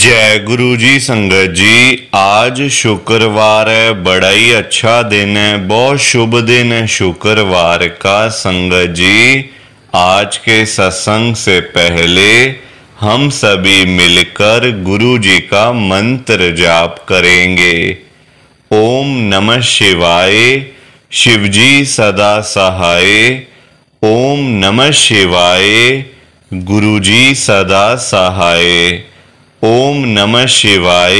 जय गुरु जी संगत जी आज शुक्रवार है बड़ा ही अच्छा दिन है बहुत शुभ दिन है शुक्रवार का संगत जी आज के सत्संग से पहले हम सभी मिलकर गुरु जी का मंत्र जाप करेंगे ओम नमः शिवाय शिवजी सदा सहाय ओम नमः शिवाय गुरुजी सदा सहाय ओम नमः शिवाय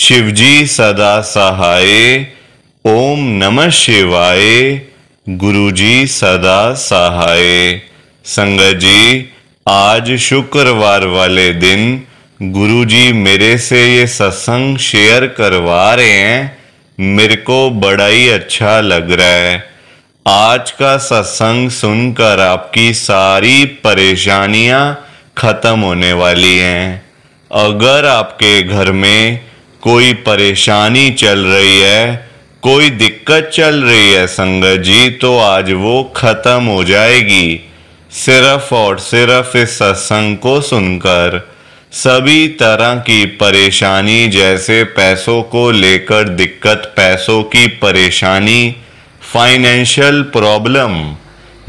शिवजी सदा सहाय ओम नमः शिवाय गुरुजी सदा सहाय संगत जी आज शुक्रवार वाले दिन गुरुजी मेरे से ये सत्संग शेयर करवा रहे हैं मेरे को बड़ा ही अच्छा लग रहा है आज का सत्संग सुनकर आपकी सारी परेशानियां खत्म होने वाली हैं अगर आपके घर में कोई परेशानी चल रही है कोई दिक्कत चल रही है संगत जी तो आज वो ख़त्म हो जाएगी सिर्फ और सिर्फ इस सत्संग को सुनकर सभी तरह की परेशानी जैसे पैसों को लेकर दिक्कत पैसों की परेशानी फाइनेंशियल प्रॉब्लम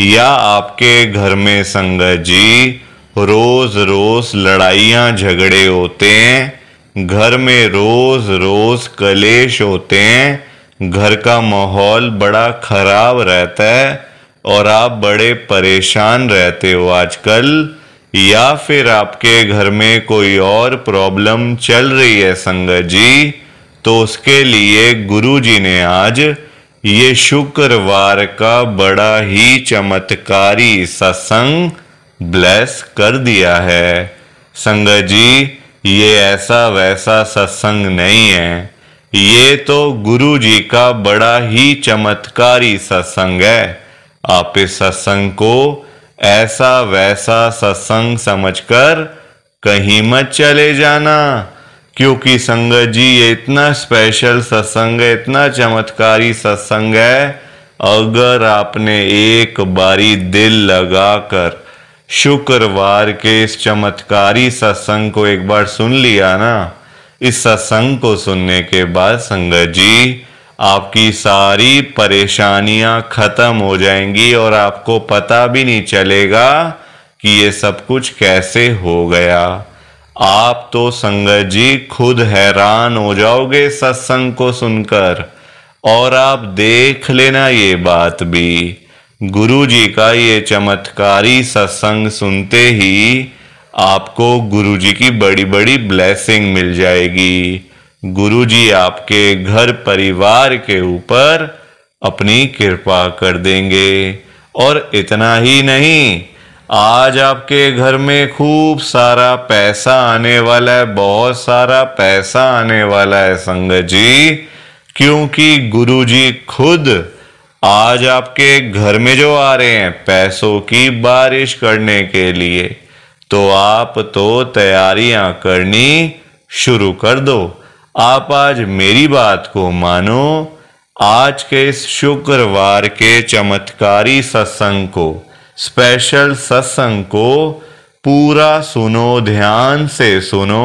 या आपके घर में संगत जी रोज रोज लड़ाइयाँ झगड़े होते हैं घर में रोज रोज कलेश होते हैं घर का माहौल बड़ा ख़राब रहता है और आप बड़े परेशान रहते हो आजकल या फिर आपके घर में कोई और प्रॉब्लम चल रही है संगत जी तो उसके लिए गुरु जी ने आज ये शुक्रवार का बड़ा ही चमत्कारी सत्संग ब्लेस कर दिया है संगत जी ये ऐसा वैसा सत्संग नहीं है ये तो गुरु जी का बड़ा ही चमत्कारी सत्संग है आप इस सत्संग को ऐसा वैसा सत्संग समझकर कहीं मत चले जाना क्योंकि संगत जी ये इतना स्पेशल सत्संग है इतना चमत्कारी सत्संग है अगर आपने एक बारी दिल लगाकर शुक्रवार के इस चमत्कारी सत्संग को एक बार सुन लिया ना इस सत्संग को सुनने के बाद संगत जी आपकी सारी परेशानियां खत्म हो जाएंगी और आपको पता भी नहीं चलेगा कि ये सब कुछ कैसे हो गया आप तो संगत जी खुद हैरान हो जाओगे सत्संग को सुनकर और आप देख लेना ये बात भी गुरु जी का ये चमत्कारी सत्संग सुनते ही आपको गुरु जी की बड़ी बड़ी ब्लेसिंग मिल जाएगी गुरु जी आपके घर परिवार के ऊपर अपनी कृपा कर देंगे और इतना ही नहीं आज आपके घर में खूब सारा पैसा आने वाला है बहुत सारा पैसा आने वाला है संगत जी क्योंकि गुरु जी खुद आज आपके घर में जो आ रहे हैं पैसों की बारिश करने के लिए तो आप तो तैयारियां करनी शुरू कर दो आप आज मेरी बात को मानो आज के इस शुक्रवार के चमत्कारी सत्संग को स्पेशल सत्संग को पूरा सुनो ध्यान से सुनो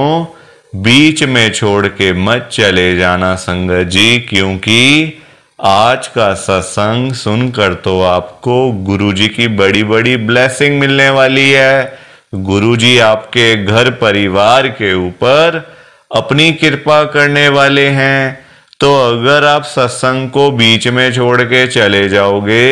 बीच में छोड़ के मत चले जाना संगत जी क्योंकि आज का सत्संग सुनकर तो आपको गुरु जी की बड़ी बड़ी ब्लेसिंग मिलने वाली है गुरु जी आपके घर परिवार के ऊपर अपनी कृपा करने वाले हैं तो अगर आप सत्संग को बीच में छोड़ के चले जाओगे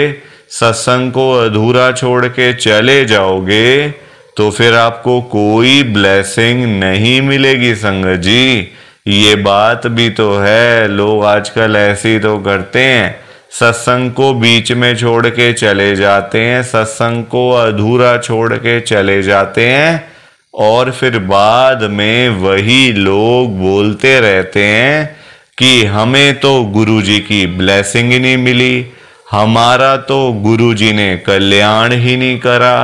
सत्संग को अधूरा छोड़ के चले जाओगे तो फिर आपको कोई ब्लेसिंग नहीं मिलेगी संगत जी ये बात भी तो है लोग आजकल ऐसी तो करते हैं सत्संग को बीच में छोड़ के चले जाते हैं सत्संग को अधूरा छोड़ के चले जाते हैं और फिर बाद में वही लोग बोलते रहते हैं कि हमें तो गुरु जी की ब्लेसिंग ही नहीं मिली हमारा तो गुरु जी ने कल्याण ही नहीं करा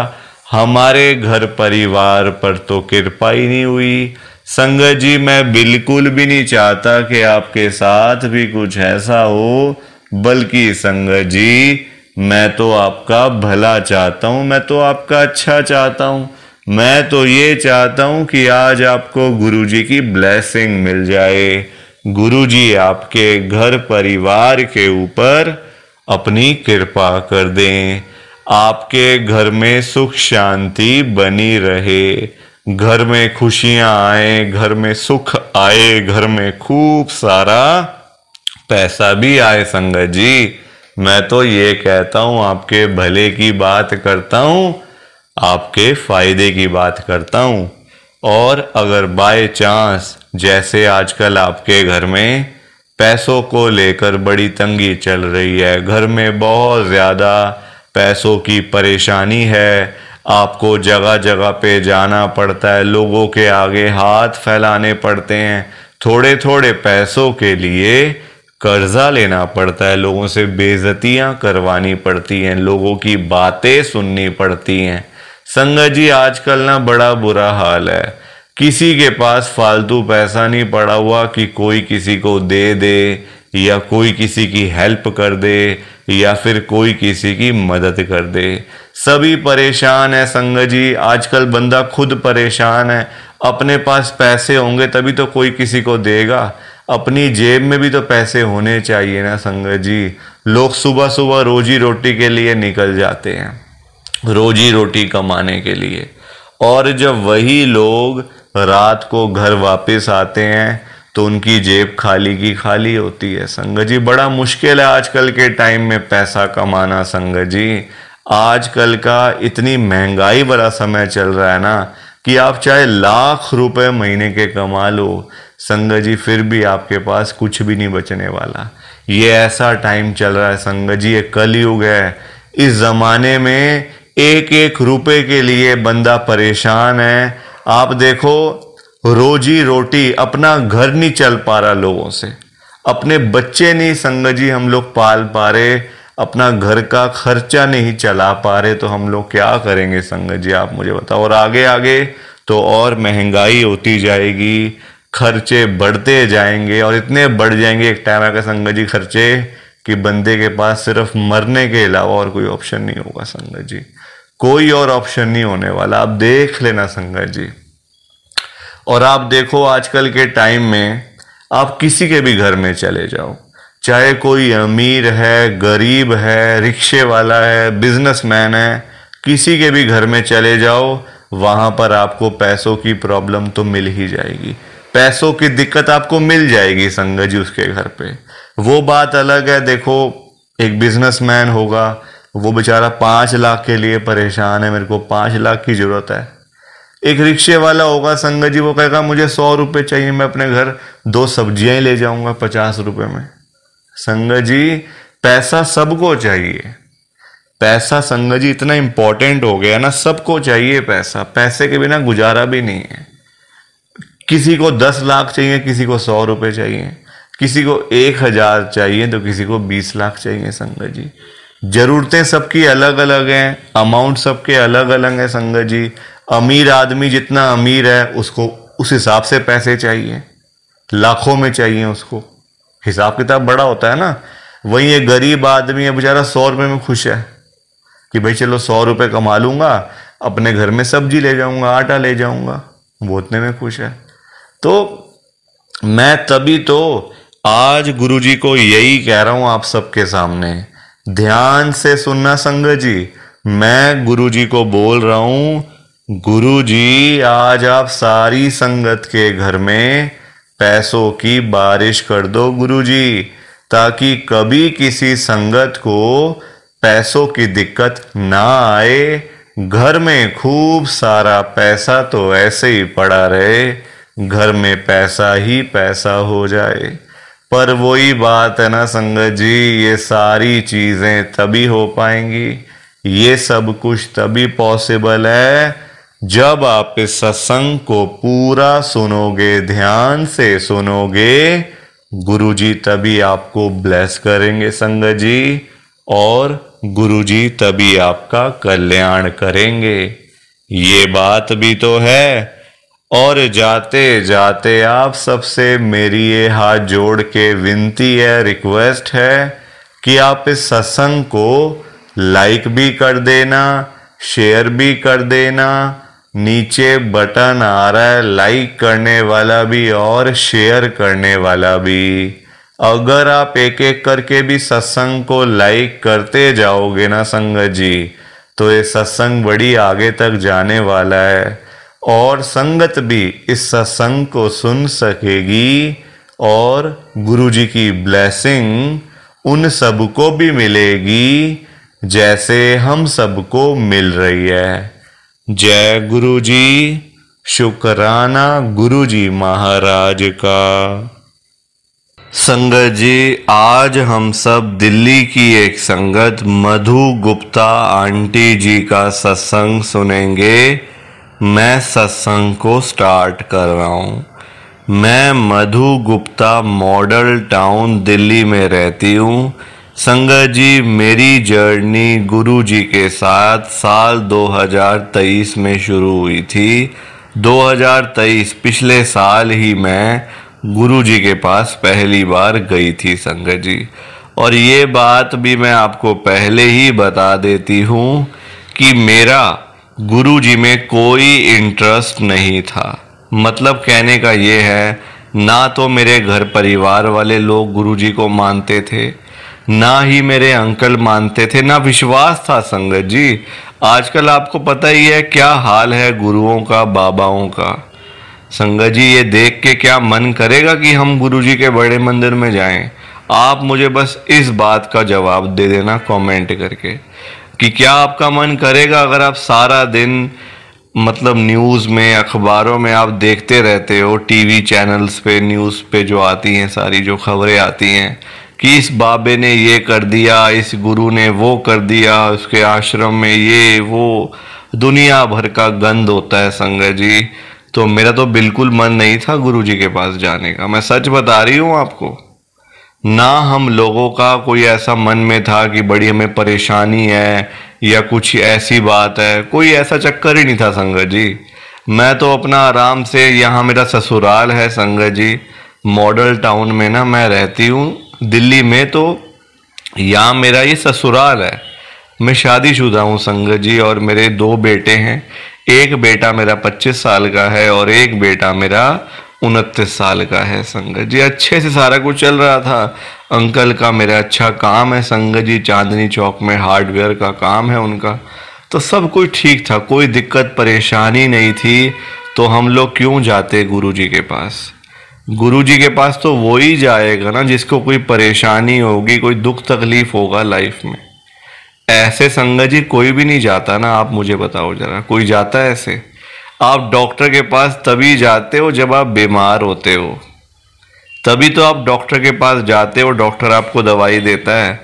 हमारे घर परिवार पर तो कृपा ही नहीं हुई संगत जी मैं बिल्कुल भी नहीं चाहता कि आपके साथ भी कुछ ऐसा हो बल्कि संगत जी मैं तो आपका भला चाहता हूँ मैं तो आपका अच्छा चाहता हूँ मैं तो ये चाहता हूँ कि आज आपको गुरु जी की ब्लेसिंग मिल जाए गुरु जी आपके घर परिवार के ऊपर अपनी कृपा कर दें आपके घर में सुख शांति बनी रहे घर में खुशियां आए घर में सुख आए घर में खूब सारा पैसा भी आए संगत जी मैं तो ये कहता हूं आपके भले की बात करता हूं आपके फायदे की बात करता हूं और अगर बाय चांस जैसे आजकल आपके घर में पैसों को लेकर बड़ी तंगी चल रही है घर में बहुत ज़्यादा पैसों की परेशानी है आपको जगह जगह पे जाना पड़ता है लोगों के आगे हाथ फैलाने पड़ते हैं थोड़े थोड़े पैसों के लिए कर्जा लेना पड़ता है लोगों से बेजतियाँ करवानी पड़ती हैं लोगों की बातें सुननी पड़ती हैं संगत जी आजकल ना बड़ा बुरा हाल है किसी के पास फालतू पैसा नहीं पड़ा हुआ कि कोई किसी को दे दे या कोई किसी की हेल्प कर दे या फिर कोई किसी की मदद कर दे सभी परेशान है संग जी आजकल बंदा खुद परेशान है अपने पास पैसे होंगे तभी तो कोई किसी को देगा अपनी जेब में भी तो पैसे होने चाहिए ना संगत जी लोग सुबह सुबह रोजी रोटी के लिए निकल जाते हैं रोजी रोटी कमाने के लिए और जब वही लोग रात को घर वापस आते हैं तो उनकी जेब खाली की खाली होती है संगत जी बड़ा मुश्किल है आजकल के टाइम में पैसा कमाना संगत जी आजकल का इतनी महंगाई वाला समय चल रहा है ना कि आप चाहे लाख रुपए महीने के कमा लो संगत जी फिर भी आपके पास कुछ भी नहीं बचने वाला ये ऐसा टाइम चल रहा है संगत जी ये कलयुग है इस ज़माने में एक एक रुपए के लिए बंदा परेशान है आप देखो रोजी रोटी अपना घर नहीं चल पा रहा लोगों से अपने बच्चे नहीं संग जी हम लोग पाल पा रहे अपना घर का खर्चा नहीं चला पा रहे तो हम लोग क्या करेंगे संग जी आप मुझे बताओ और आगे आगे तो और महंगाई होती जाएगी खर्चे बढ़ते जाएंगे और इतने बढ़ जाएंगे एक टाइम आकर संगत जी खर्चे कि बंदे के पास सिर्फ मरने के अलावा और कोई ऑप्शन नहीं होगा संगत जी कोई और ऑप्शन नहीं होने वाला आप देख लेना संगत जी और आप देखो आजकल के टाइम में आप किसी के भी घर में चले जाओ चाहे कोई अमीर है गरीब है रिक्शे वाला है बिजनेसमैन है किसी के भी घर में चले जाओ वहाँ पर आपको पैसों की प्रॉब्लम तो मिल ही जाएगी पैसों की दिक्कत आपको मिल जाएगी संगत जी उसके घर पे वो बात अलग है देखो एक बिजनेसमैन होगा वो बेचारा पाँच लाख के लिए परेशान है मेरे को पाँच लाख की ज़रूरत है एक रिक्शे वाला होगा संग जी वो कहेगा मुझे सौ रुपये चाहिए मैं अपने घर दो सब्जियां ही ले जाऊंगा पचास रुपये में संग जी पैसा सबको चाहिए पैसा संग जी इतना इंपॉर्टेंट हो गया ना सबको चाहिए पैसा पैसे के बिना गुजारा भी नहीं है किसी को दस लाख चाहिए किसी को सौ रुपये चाहिए किसी को एक हज़ार चाहिए तो किसी को बीस लाख चाहिए संग जी ज़रूरतें सबकी अलग अलग हैं अमाउंट सबके अलग अलग हैं संग जी अमीर आदमी जितना अमीर है उसको उस हिसाब से पैसे चाहिए लाखों में चाहिए उसको हिसाब किताब बड़ा होता है ना वही एक गरीब आदमी है बेचारा सौ रुपये में खुश है कि भाई चलो सौ रुपये कमा लूँगा अपने घर में सब्जी ले जाऊँगा आटा ले जाऊँगा वो उतने में खुश है तो मैं तभी तो आज गुरुजी को यही कह रहा हूँ आप सबके सामने ध्यान से सुनना संगत जी मैं गुरुजी को बोल रहा हूँ गुरु जी आज आप सारी संगत के घर में पैसों की बारिश कर दो गुरु जी ताकि कभी किसी संगत को पैसों की दिक्कत ना आए घर में खूब सारा पैसा तो ऐसे ही पड़ा रहे घर में पैसा ही पैसा हो जाए पर वही बात है ना संगत जी ये सारी चीज़ें तभी हो पाएंगी ये सब कुछ तभी पॉसिबल है जब आप इस सत्संग को पूरा सुनोगे ध्यान से सुनोगे गुरुजी तभी आपको ब्लेस करेंगे संगत जी और गुरुजी तभी आपका कल्याण करेंगे ये बात भी तो है और जाते जाते आप सबसे मेरी ये हाथ जोड़ के विनती है रिक्वेस्ट है कि आप इस सत्संग को लाइक भी कर देना शेयर भी कर देना नीचे बटन आ रहा है लाइक करने वाला भी और शेयर करने वाला भी अगर आप एक एक करके भी सत्संग को लाइक करते जाओगे ना संगत जी तो ये सत्संग बड़ी आगे तक जाने वाला है और संगत भी इस सत्संग को सुन सकेगी और गुरु जी की ब्लेसिंग उन सबको भी मिलेगी जैसे हम सबको मिल रही है जय गुरु जी शुकराना गुरु जी महाराज का संगत जी आज हम सब दिल्ली की एक संगत मधु गुप्ता आंटी जी का सत्संग सुनेंगे मैं सत्संग को स्टार्ट कर रहा हूँ मैं मधु गुप्ता मॉडल टाउन दिल्ली में रहती हूँ संगत जी मेरी जर्नी गुरु जी के साथ साल 2023 में शुरू हुई थी 2023 पिछले साल ही मैं गुरु जी के पास पहली बार गई थी संगत जी और ये बात भी मैं आपको पहले ही बता देती हूँ कि मेरा गुरु जी में कोई इंटरेस्ट नहीं था मतलब कहने का ये है ना तो मेरे घर परिवार वाले लोग गुरु जी को मानते थे ना ही मेरे अंकल मानते थे ना विश्वास था संगत जी आजकल आपको पता ही है क्या हाल है गुरुओं का बाबाओं का संगत जी ये देख के क्या मन करेगा कि हम गुरु जी के बड़े मंदिर में जाएं आप मुझे बस इस बात का जवाब दे देना कमेंट करके कि क्या आपका मन करेगा अगर आप सारा दिन मतलब न्यूज़ में अखबारों में आप देखते रहते हो टीवी चैनल्स पे न्यूज़ पे जो आती हैं सारी जो खबरें आती हैं कि इस बाबे ने ये कर दिया इस गुरु ने वो कर दिया उसके आश्रम में ये वो दुनिया भर का गंद होता है संगत जी तो मेरा तो बिल्कुल मन नहीं था गुरु जी के पास जाने का मैं सच बता रही हूँ आपको ना हम लोगों का कोई ऐसा मन में था कि बड़ी हमें परेशानी है या कुछ ऐसी बात है कोई ऐसा चक्कर ही नहीं था संगत जी मैं तो अपना आराम से यहाँ मेरा ससुराल है संगत जी मॉडल टाउन में ना मैं रहती हूँ दिल्ली में तो यहाँ मेरा ये ससुराल है मैं शादीशुदा हूँ संगत जी और मेरे दो बेटे हैं एक बेटा मेरा 25 साल का है और एक बेटा मेरा उनतीस साल का है संगत जी अच्छे से सारा कुछ चल रहा था अंकल का मेरा अच्छा काम है संगत जी चांदनी चौक में हार्डवेयर का काम है उनका तो सब कुछ ठीक था कोई दिक्कत परेशानी नहीं थी तो हम लोग क्यों जाते गुरु जी के पास गुरु जी के पास तो वो ही जाएगा ना जिसको कोई परेशानी होगी कोई दुख तकलीफ होगा लाइफ में ऐसे संगत जी कोई भी नहीं जाता ना आप मुझे बताओ जरा कोई जाता है ऐसे आप डॉक्टर के पास तभी जाते हो जब आप बीमार होते हो तभी तो आप डॉक्टर के पास जाते हो डॉक्टर आपको दवाई देता है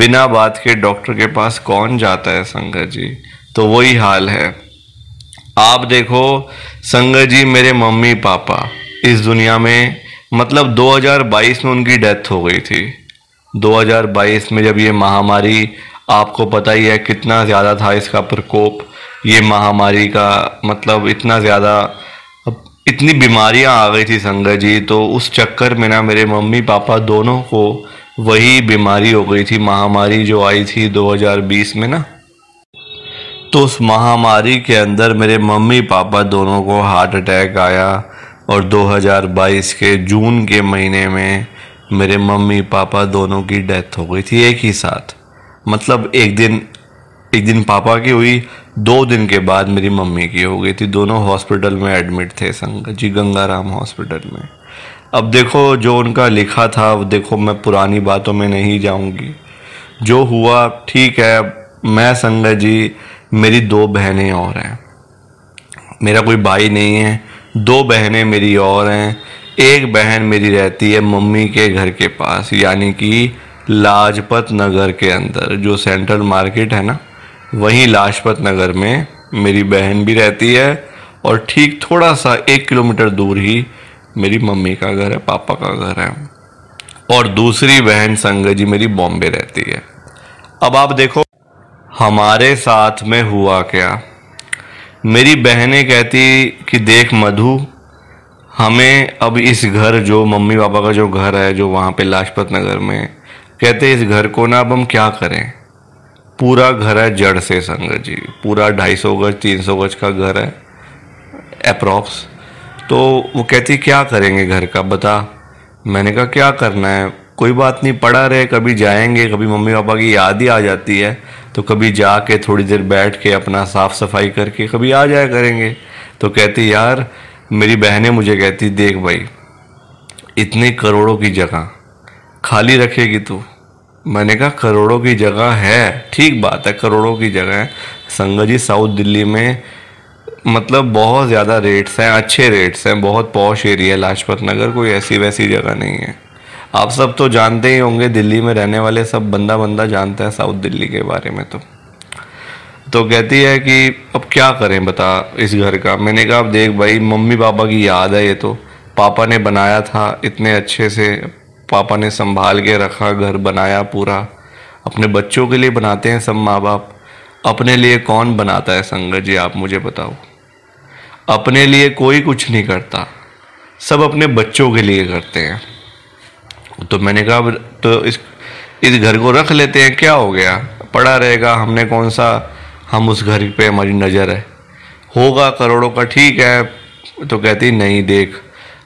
बिना बात के डॉक्टर के पास कौन जाता है संगत जी तो वही हाल है आप देखो संगत जी मेरे मम्मी पापा इस दुनिया में मतलब 2022 में उनकी डेथ हो गई थी 2022 में जब ये महामारी आपको पता ही है कितना ज़्यादा था इसका प्रकोप ये महामारी का मतलब इतना ज़्यादा इतनी बीमारियां आ गई थी संगत जी तो उस चक्कर में ना मेरे मम्मी पापा दोनों को वही बीमारी हो गई थी महामारी जो आई थी 2020 में ना तो उस महामारी के अंदर मेरे मम्मी पापा दोनों को हार्ट अटैक आया और 2022 के जून के महीने में मेरे मम्मी पापा दोनों की डेथ हो गई थी एक ही साथ मतलब एक दिन एक दिन पापा की हुई दो दिन के बाद मेरी मम्मी की हो गई थी दोनों हॉस्पिटल में एडमिट थे संग जी गंगाराम हॉस्पिटल में अब देखो जो उनका लिखा था देखो मैं पुरानी बातों में नहीं जाऊंगी जो हुआ ठीक है मैं संगत जी मेरी दो बहनें और हैं मेरा कोई भाई नहीं है दो बहनें मेरी और हैं एक बहन मेरी रहती है मम्मी के घर के पास यानी कि लाजपत नगर के अंदर जो सेंट्रल मार्केट है ना वहीं लाजपत नगर में मेरी बहन भी रहती है और ठीक थोड़ा सा एक किलोमीटर दूर ही मेरी मम्मी का घर है पापा का घर है और दूसरी बहन संगत जी मेरी बॉम्बे रहती है अब आप देखो हमारे साथ में हुआ क्या मेरी बहनें कहती कि देख मधु हमें अब इस घर जो मम्मी पापा का जो घर है जो वहाँ पे लाजपत नगर में कहते इस घर को ना अब हम क्या करें पूरा घर है जड़ से संगत जी पूरा ढाई सौ गज तीन सौ गज का घर है अप्रॉक्स तो वो कहती क्या करेंगे घर का बता मैंने कहा क्या करना है कोई बात नहीं पड़ा रहे कभी जाएंगे कभी मम्मी पापा की याद ही आ जाती है तो कभी जाके थोड़ी देर बैठ के अपना साफ़ सफाई करके कभी आ जाया करेंगे तो कहती यार मेरी बहनें मुझे कहती देख भाई इतने करोड़ों की जगह खाली रखेगी तू मैंने कहा करोड़ों की जगह है ठीक बात है करोड़ों की जगह है संगत जी साउथ दिल्ली में मतलब बहुत ज़्यादा रेट्स हैं अच्छे रेट्स हैं बहुत पॉश एरिया है लाजपत नगर कोई ऐसी वैसी जगह नहीं है आप सब तो जानते ही होंगे दिल्ली में रहने वाले सब बंदा बंदा जानते हैं साउथ दिल्ली के बारे में तो तो कहती है कि अब क्या करें बता इस घर का मैंने कहा अब देख भाई मम्मी पापा की याद है ये तो पापा ने बनाया था इतने अच्छे से पापा ने संभाल के रखा घर बनाया पूरा अपने बच्चों के लिए बनाते हैं सब माँ बाप अपने लिए कौन बनाता है संगत जी आप मुझे बताओ अपने लिए कोई कुछ नहीं करता सब अपने बच्चों के लिए करते हैं तो मैंने कहा तो इस इस घर को रख लेते हैं क्या हो गया पड़ा रहेगा हमने कौन सा हम उस घर पे हमारी नज़र है होगा करोड़ों का ठीक है तो कहती नहीं देख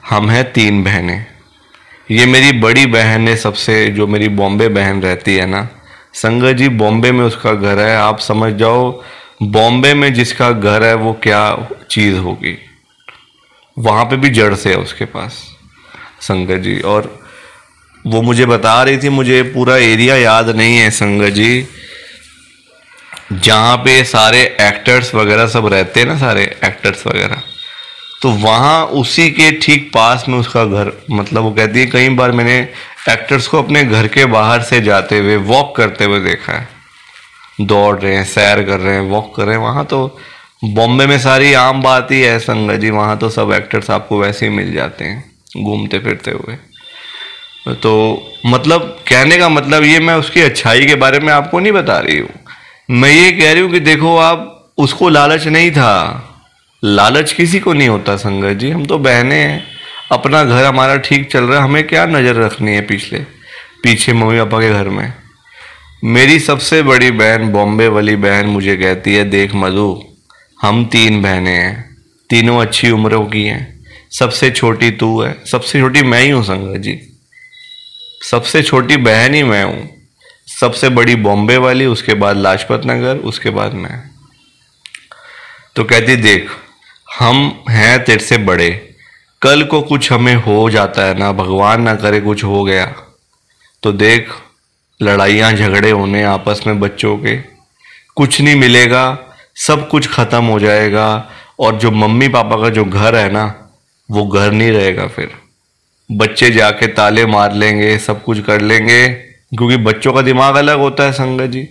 हम हैं तीन बहनें ये मेरी बड़ी बहन है सबसे जो मेरी बॉम्बे बहन रहती है ना संगत जी बॉम्बे में उसका घर है आप समझ जाओ बॉम्बे में जिसका घर है वो क्या चीज़ होगी वहाँ पे भी जड़ से है उसके पास संगत जी और वो मुझे बता रही थी मुझे पूरा एरिया याद नहीं है संगत जी जहाँ पे सारे एक्टर्स वगैरह सब रहते हैं ना सारे एक्टर्स वगैरह तो वहाँ उसी के ठीक पास में उसका घर मतलब वो कहती है कई बार मैंने एक्टर्स को अपने घर के बाहर से जाते हुए वॉक करते हुए देखा है दौड़ रहे हैं सैर कर रहे हैं वॉक कर रहे हैं वहाँ तो बॉम्बे में सारी आम बात ही है संगत जी वहाँ तो सब एक्टर्स आपको वैसे ही मिल जाते हैं घूमते फिरते हुए तो मतलब कहने का मतलब ये मैं उसकी अच्छाई के बारे में आपको नहीं बता रही हूँ मैं ये कह रही हूँ कि देखो आप उसको लालच नहीं था लालच किसी को नहीं होता संगत जी हम तो बहने हैं अपना घर हमारा ठीक चल रहा है हमें क्या नज़र रखनी है पिछले पीछे मम्मी पापा के घर में मेरी सबसे बड़ी बहन बॉम्बे वाली बहन मुझे कहती है देख मधु हम तीन बहनें हैं तीनों अच्छी उम्रों की हैं सबसे छोटी तू है सबसे छोटी मैं ही हूँ संगत जी सबसे छोटी बहन ही मैं हूँ सबसे बड़ी बॉम्बे वाली उसके बाद लाजपत नगर उसके बाद मैं तो कहती देख हम हैं तेरे से बड़े कल को कुछ हमें हो जाता है ना भगवान ना करे कुछ हो गया तो देख लड़ाइयाँ झगड़े होने आपस में बच्चों के कुछ नहीं मिलेगा सब कुछ ख़त्म हो जाएगा और जो मम्मी पापा का जो घर है ना वो घर नहीं रहेगा फिर बच्चे जाके ताले मार लेंगे सब कुछ कर लेंगे क्योंकि बच्चों का दिमाग अलग होता है संगत जी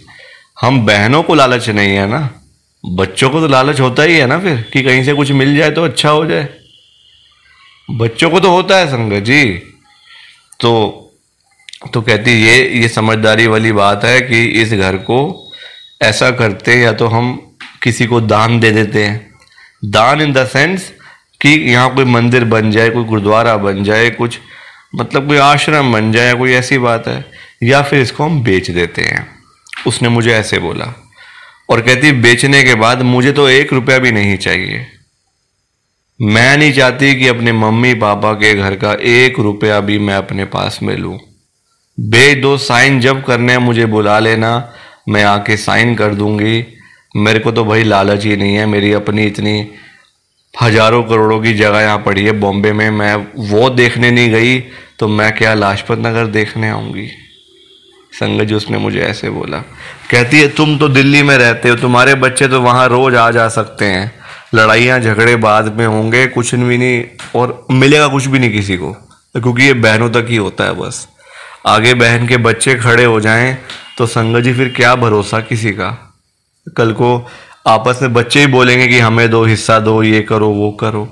हम बहनों को लालच नहीं है ना बच्चों को तो लालच होता ही है ना फिर कि कहीं से कुछ मिल जाए तो अच्छा हो जाए बच्चों को तो होता है संगत जी तो तो कहती ये ये समझदारी वाली बात है कि इस घर को ऐसा करते या तो हम किसी को दान दे देते हैं दान इन द सेंस कि यहाँ कोई मंदिर बन जाए कोई गुरुद्वारा बन जाए कुछ मतलब कोई आश्रम बन जाए कोई ऐसी बात है या फिर इसको हम बेच देते हैं उसने मुझे ऐसे बोला और कहती बेचने के बाद मुझे तो एक रुपया भी नहीं चाहिए मैं नहीं चाहती कि अपने मम्मी पापा के घर का एक रुपया भी मैं अपने पास में लूँ बेच दो साइन जब करने मुझे बुला लेना मैं आके साइन कर दूंगी मेरे को तो भाई लालच ही नहीं है मेरी अपनी इतनी हजारों करोड़ों की जगह यहाँ पड़ी है बॉम्बे में मैं वो देखने नहीं गई तो मैं क्या लाजपत नगर देखने आऊँगी संगज उसने मुझे ऐसे बोला कहती है तुम तो दिल्ली में रहते हो तुम्हारे बच्चे तो वहाँ रोज आ जा सकते हैं लड़ाइयाँ झगड़े बाद में होंगे कुछ भी नहीं और मिलेगा कुछ भी नहीं किसी को क्योंकि ये बहनों तक ही होता है बस आगे बहन के बच्चे खड़े हो जाएं तो संगत जी फिर क्या भरोसा किसी का कल को आपस में बच्चे ही बोलेंगे कि हमें दो हिस्सा दो ये करो वो करो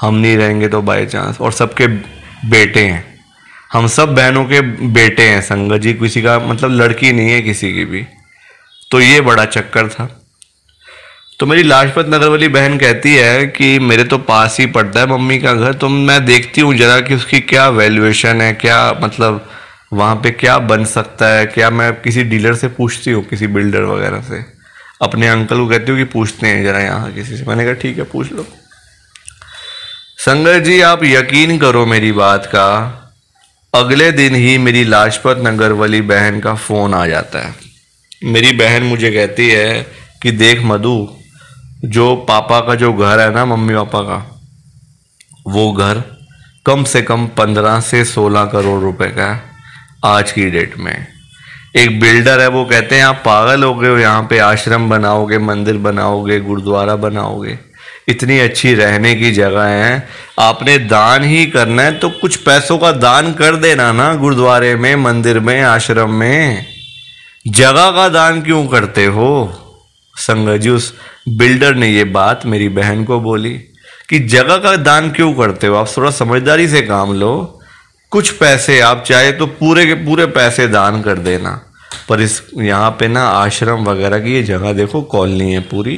हम नहीं रहेंगे तो बाई चांस और सबके बेटे हैं हम सब बहनों के बेटे हैं संगत जी किसी का मतलब लड़की नहीं है किसी की भी तो ये बड़ा चक्कर था तो मेरी लाजपत नगर वाली बहन कहती है कि मेरे तो पास ही पड़ता है मम्मी का घर तो मैं देखती हूँ ज़रा कि उसकी क्या वैल्यूएशन है क्या मतलब वहाँ पे क्या बन सकता है क्या मैं किसी डीलर से पूछती हूँ किसी बिल्डर वगैरह से अपने अंकल को कहती हो कि पूछते हैं जरा यहाँ किसी से मैंने कहा ठीक है पूछ लो संगत जी आप यकीन करो मेरी बात का अगले दिन ही मेरी लाजपत नगर वाली बहन का फ़ोन आ जाता है मेरी बहन मुझे कहती है कि देख मधु जो पापा का जो घर है ना मम्मी पापा का वो घर कम से कम पंद्रह से सोलह करोड़ रुपए का है आज की डेट में एक बिल्डर है वो कहते हैं आप पागल हो गए हो यहाँ पे आश्रम बनाओगे मंदिर बनाओगे गुरुद्वारा बनाओगे इतनी अच्छी रहने की जगह है आपने दान ही करना है तो कुछ पैसों का दान कर देना ना गुरुद्वारे में मंदिर में आश्रम में जगह का दान क्यों करते हो संगत जी उस बिल्डर ने ये बात मेरी बहन को बोली कि जगह का दान क्यों करते हो आप थोड़ा समझदारी से काम लो कुछ पैसे आप चाहे तो पूरे के पूरे पैसे दान कर देना पर इस यहाँ पे ना आश्रम वगैरह की ये जगह देखो कॉलोनी है पूरी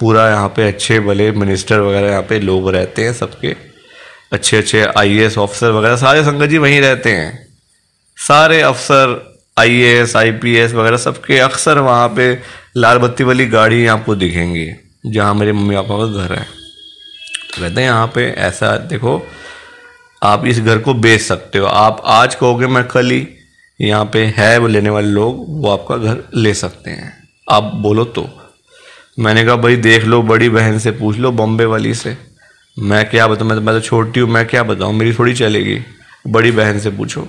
पूरा यहाँ पे अच्छे भले मिनिस्टर वगैरह यहाँ पे लोग रहते हैं सबके अच्छे अच्छे आई ऑफिसर वगैरह सारे संगत जी वहीं रहते हैं सारे अफसर आई पी एस वगैरह सबके अक्सर वहाँ पे लाल बत्ती वाली गाड़ी आपको दिखेंगी जहाँ मेरे मम्मी पापा का घर है तो कहते हैं यहाँ पे ऐसा देखो आप इस घर को बेच सकते हो आप आज कहोगे मैं कल ही यहाँ पे है वो लेने वाले लोग वो आपका घर ले सकते हैं आप बोलो तो मैंने कहा भाई देख लो बड़ी बहन से पूछ लो बॉम्बे वाली से मैं क्या बताऊँ मैं तो मैं तो छोटी हूँ मैं क्या बताऊँ मेरी थोड़ी चलेगी बड़ी बहन से पूछो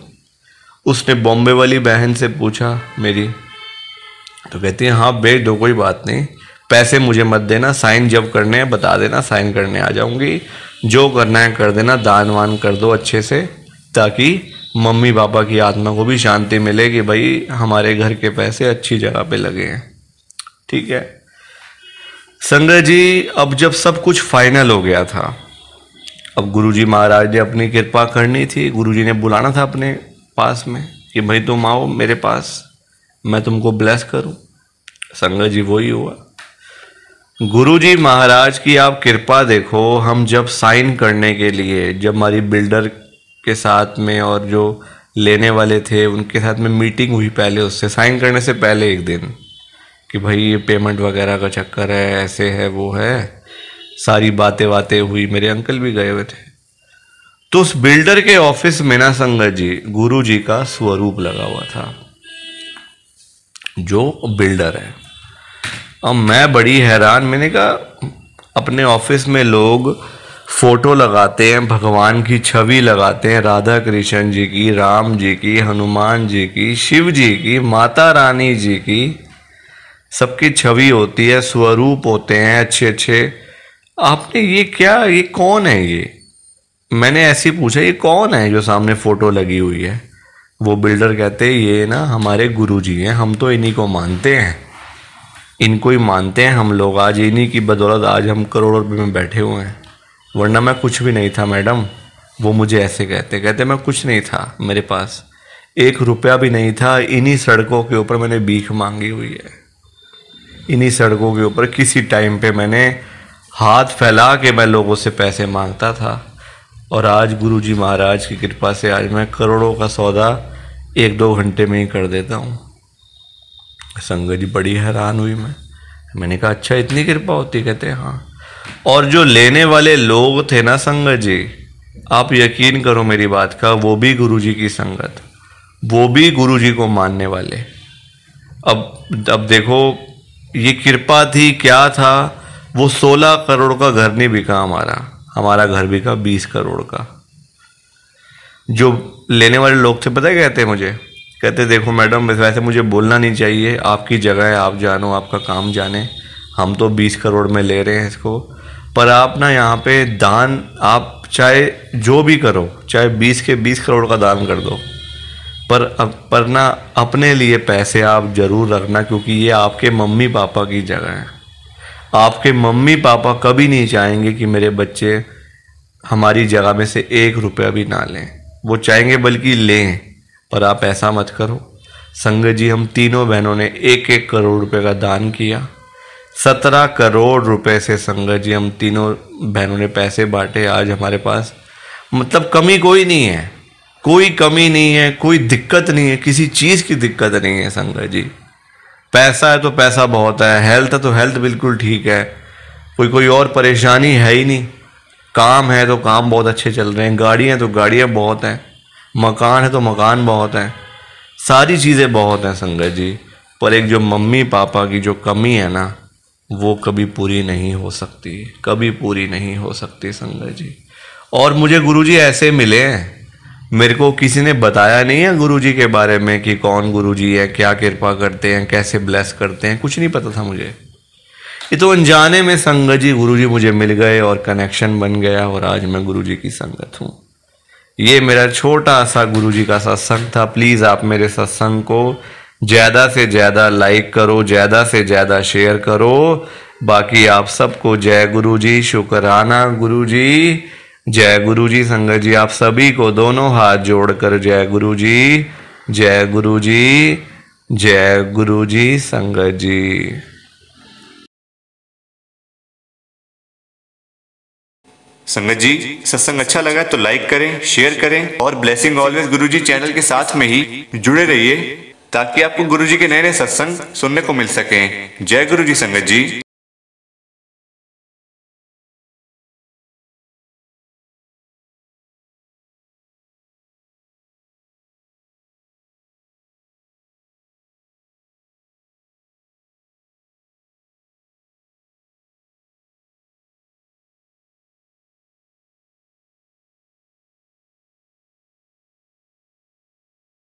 उसने बॉम्बे वाली बहन से पूछा मेरी तो कहती है हाँ बेच दो कोई बात नहीं पैसे मुझे मत देना साइन जब करने हैं बता देना साइन करने आ जाऊंगी जो करना है कर देना दान वान कर दो अच्छे से ताकि मम्मी पापा की आत्मा को भी शांति मिले कि भाई हमारे घर के पैसे अच्छी जगह पे लगे हैं ठीक है संगत जी अब जब सब कुछ फाइनल हो गया था अब गुरुजी महाराज ने अपनी कृपा करनी थी गुरुजी ने बुलाना था अपने पास में कि भाई तुम आओ मेरे पास मैं तुमको ब्लेस करूं संगत जी वही हुआ गुरुजी महाराज की आप कृपा देखो हम जब साइन करने के लिए जब हमारी बिल्डर के साथ में और जो लेने वाले थे उनके साथ में मीटिंग हुई पहले उससे साइन करने से पहले एक दिन कि भाई ये पेमेंट वगैरह का चक्कर है ऐसे है वो है सारी बातें बातें हुई मेरे अंकल भी गए हुए थे तो उस बिल्डर के ऑफिस में ना संगत जी गुरु जी का स्वरूप लगा हुआ था जो बिल्डर है और मैं बड़ी हैरान मैंने कहा अपने ऑफिस में लोग फ़ोटो लगाते हैं भगवान की छवि लगाते हैं राधा कृष्ण जी की राम जी की हनुमान जी की शिव जी की माता रानी जी की सबकी छवि होती है स्वरूप होते हैं अच्छे अच्छे आपने ये क्या ये कौन है ये मैंने ऐसे पूछा ये कौन है जो सामने फ़ोटो लगी हुई है वो बिल्डर कहते ये ना हमारे गुरु जी हैं हम तो इन्हीं को मानते हैं इनको ही मानते हैं हम लोग आज इन्हीं की बदौलत आज हम करोड़ों रुपये में बैठे हुए हैं वरना मैं कुछ भी नहीं था मैडम वो मुझे ऐसे कहते कहते मैं कुछ नहीं था मेरे पास एक रुपया भी नहीं था इन्हीं सड़कों के ऊपर मैंने भीख मांगी हुई है इन्हीं सड़कों के ऊपर किसी टाइम पे मैंने हाथ फैला के मैं लोगों से पैसे मांगता था और आज गुरुजी महाराज की कृपा से आज मैं करोड़ों का सौदा एक दो घंटे में ही कर देता हूँ संगत जी बड़ी हैरान हुई मैं मैंने कहा अच्छा इतनी कृपा होती कहते हाँ और जो लेने वाले लोग थे ना संगत जी आप यकीन करो मेरी बात का वो भी गुरु जी की संगत वो भी गुरु जी को मानने वाले अब अब देखो ये कृपा थी क्या था वो सोलह करोड़ का घर नहीं बिका हमारा हमारा घर बिका बीस करोड़ का जो लेने वाले लोग थे पता कहते मुझे कहते देखो मैडम वैसे मुझे बोलना नहीं चाहिए आपकी जगह है आप जानो आपका काम जाने हम तो बीस करोड़ में ले रहे हैं इसको पर आप ना यहाँ पे दान आप चाहे जो भी करो चाहे बीस के बीस करोड़ का दान कर दो पर पर ना अपने लिए पैसे आप ज़रूर रखना क्योंकि ये आपके मम्मी पापा की जगह है आपके मम्मी पापा कभी नहीं चाहेंगे कि मेरे बच्चे हमारी जगह में से एक रुपया भी ना लें वो चाहेंगे बल्कि लें पर आप ऐसा मत करो संग जी हम तीनों बहनों ने एक एक करोड़ रुपए का दान किया सत्रह करोड़ रुपए से संगत जी हम तीनों बहनों ने पैसे बांटे आज हमारे पास मतलब कमी कोई नहीं है कोई कमी नहीं है कोई दिक्कत नहीं है किसी चीज़ की दिक्कत नहीं है संगत जी पैसा है तो पैसा बहुत है हेल्थ है तो हेल्थ बिल्कुल ठीक है कोई कोई और परेशानी है ही नहीं काम है तो काम बहुत अच्छे चल रहे हैं गाड़ियाँ तो गाड़ियाँ बहुत हैं मकान है तो मकान बहुत है सारी चीज़ें बहुत हैं संगत जी पर एक जो मम्मी पापा की जो कमी है ना वो कभी पूरी नहीं हो सकती कभी पूरी नहीं हो सकती संगत जी और मुझे गुरु जी ऐसे मिले हैं मेरे को किसी ने बताया नहीं है गुरु जी के बारे में कि कौन गुरु जी है क्या कृपा करते हैं कैसे ब्लेस करते हैं कुछ नहीं पता था मुझे ये तो अनजाने में संगत जी गुरु जी मुझे मिल गए और कनेक्शन बन गया और आज मैं गुरु जी की संगत हूँ ये मेरा छोटा सा गुरुजी का सत्संग था प्लीज़ आप मेरे सत्संग को ज़्यादा से ज़्यादा लाइक करो ज़्यादा से ज़्यादा शेयर करो बाकी आप सबको जय गुरु जी शुक्राना गुरु जी जय गुरु जी संगत जी आप सभी को दोनों हाथ जोड़कर जय गुरु जी जय गुरु जी जय गुरु जी संगत जी संगत जी सत्संग अच्छा लगा तो लाइक करें शेयर करें और ब्लेसिंग ऑलवेज गुरुजी चैनल के साथ में ही जुड़े रहिए ताकि आपको गुरुजी के नए नए सत्संग सुनने को मिल सके जय गुरुजी संगत जी